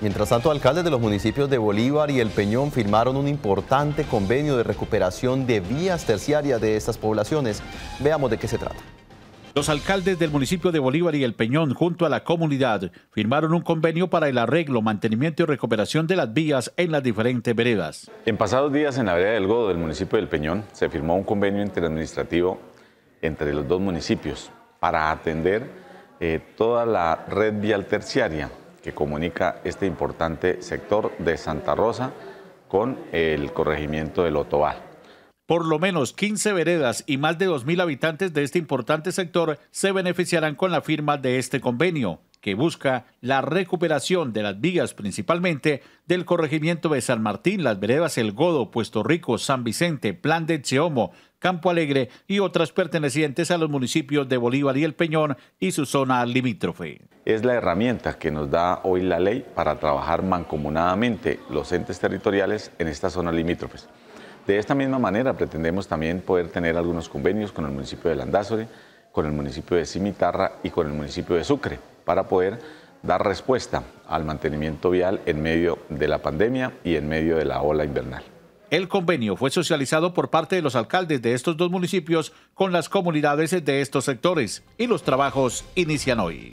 Mientras tanto, alcaldes de los municipios de Bolívar y El Peñón firmaron un importante convenio de recuperación de vías terciarias de estas poblaciones. Veamos de qué se trata. Los alcaldes del municipio de Bolívar y El Peñón, junto a la comunidad, firmaron un convenio para el arreglo, mantenimiento y recuperación de las vías en las diferentes veredas. En pasados días, en la vereda del Godo del municipio del Peñón, se firmó un convenio interadministrativo entre los dos municipios para atender eh, toda la red vial terciaria que comunica este importante sector de Santa Rosa con el corregimiento del Otobal. Por lo menos 15 veredas y más de 2.000 habitantes de este importante sector se beneficiarán con la firma de este convenio, que busca la recuperación de las vigas principalmente del corregimiento de San Martín, las veredas El Godo, Puerto Rico, San Vicente, Plan de Cheomo, Campo Alegre y otras pertenecientes a los municipios de Bolívar y El Peñón y su zona limítrofe es la herramienta que nos da hoy la ley para trabajar mancomunadamente los entes territoriales en estas zonas limítrofes. De esta misma manera pretendemos también poder tener algunos convenios con el municipio de Landázuri, con el municipio de Cimitarra y con el municipio de Sucre para poder dar respuesta al mantenimiento vial en medio de la pandemia y en medio de la ola invernal. El convenio fue socializado por parte de los alcaldes de estos dos municipios con las comunidades de estos sectores y los trabajos inician hoy.